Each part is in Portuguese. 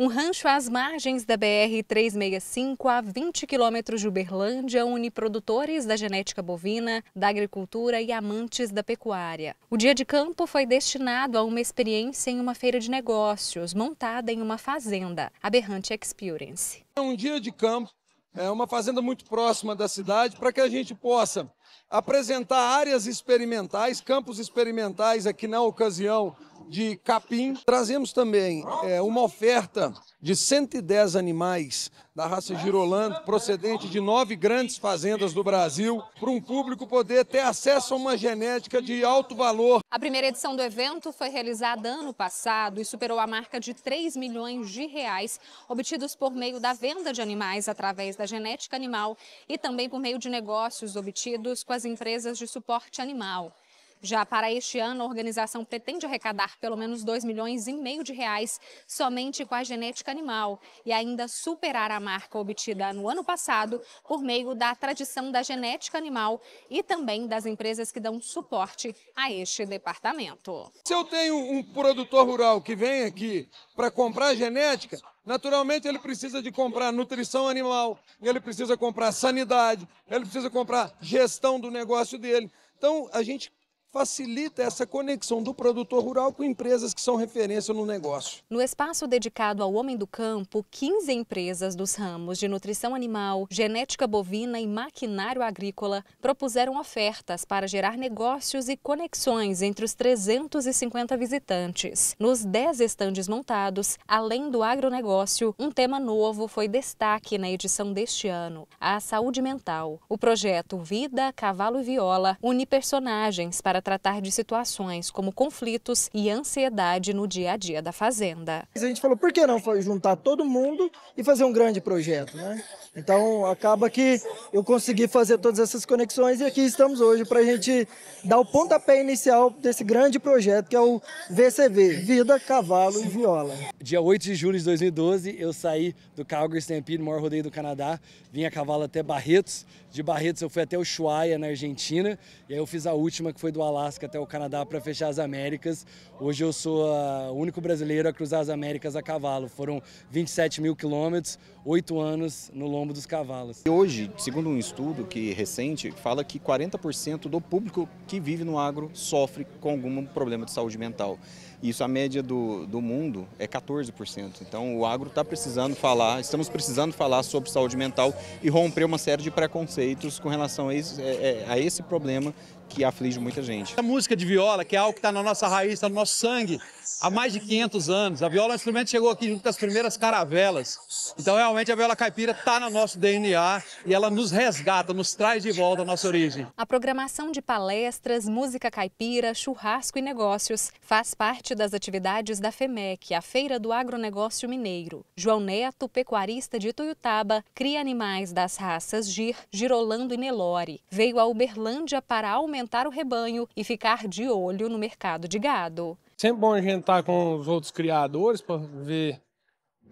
Um rancho às margens da BR-365, a 20 quilômetros de Uberlândia, une produtores da genética bovina, da agricultura e amantes da pecuária. O dia de campo foi destinado a uma experiência em uma feira de negócios, montada em uma fazenda, a Berrante Experience. É um dia de campo, é uma fazenda muito próxima da cidade, para que a gente possa apresentar áreas experimentais, campos experimentais aqui na ocasião de capim. Trazemos também é, uma oferta de 110 animais da raça Girolando, procedente de nove grandes fazendas do Brasil, para um público poder ter acesso a uma genética de alto valor. A primeira edição do evento foi realizada ano passado e superou a marca de 3 milhões de reais obtidos por meio da venda de animais através da genética animal e também por meio de negócios obtidos com as empresas de suporte animal. Já para este ano, a organização pretende arrecadar pelo menos 2 milhões e meio de reais somente com a genética animal e ainda superar a marca obtida no ano passado por meio da tradição da genética animal e também das empresas que dão suporte a este departamento. Se eu tenho um produtor rural que vem aqui para comprar genética, Naturalmente, ele precisa de comprar nutrição animal, ele precisa comprar sanidade, ele precisa comprar gestão do negócio dele. Então, a gente facilita essa conexão do produtor rural com empresas que são referência no negócio. No espaço dedicado ao homem do campo, 15 empresas dos ramos de nutrição animal, genética bovina e maquinário agrícola propuseram ofertas para gerar negócios e conexões entre os 350 visitantes. Nos 10 estandes montados, além do agronegócio, um tema novo foi destaque na edição deste ano, a saúde mental. O projeto Vida, Cavalo e Viola une personagens para para tratar de situações como conflitos e ansiedade no dia a dia da fazenda. A gente falou, por que não juntar todo mundo e fazer um grande projeto, né? Então acaba que eu consegui fazer todas essas conexões e aqui estamos hoje para a gente dar o pontapé inicial desse grande projeto que é o VCV, Vida, Cavalo e Viola. Dia 8 de julho de 2012 eu saí do Calgary Stampede, maior rodeio do Canadá, vim a cavalo até Barretos, de Barretos eu fui até o Ushuaia na Argentina e aí eu fiz a última que foi do Alasca até o Canadá para fechar as Américas. Hoje eu sou ah, o único brasileiro a cruzar as Américas a cavalo. Foram 27 mil quilômetros, oito anos no lombo dos cavalos. E hoje, segundo um estudo que é recente, fala que 40% do público que vive no agro sofre com algum problema de saúde mental. Isso, a média do, do mundo é 14%. Então, o agro está precisando falar, estamos precisando falar sobre saúde mental e romper uma série de preconceitos com relação a esse, é, é, a esse problema que aflige muita gente. A música de viola, que é algo que está na nossa raiz, está no nosso sangue, há mais de 500 anos. A viola é um instrumento que chegou aqui junto com as primeiras caravelas. Então, realmente, a viola caipira está no nosso DNA e ela nos resgata, nos traz de volta a nossa origem. A programação de palestras, música caipira, churrasco e negócios faz parte das atividades da FEMEC, a Feira do Agronegócio Mineiro. João Neto, pecuarista de Ituiutaba, cria animais das raças Gir, Girolando e Nelore. Veio a Uberlândia para aumentar aumentar o rebanho e ficar de olho no mercado de gado. Sempre bom a gente estar tá com os outros criadores para ver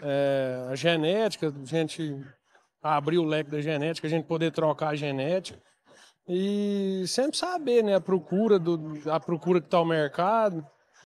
é, a genética, a gente abrir o leque da genética, a gente poder trocar a genética e sempre saber né, a procura do, a procura que está o mercado.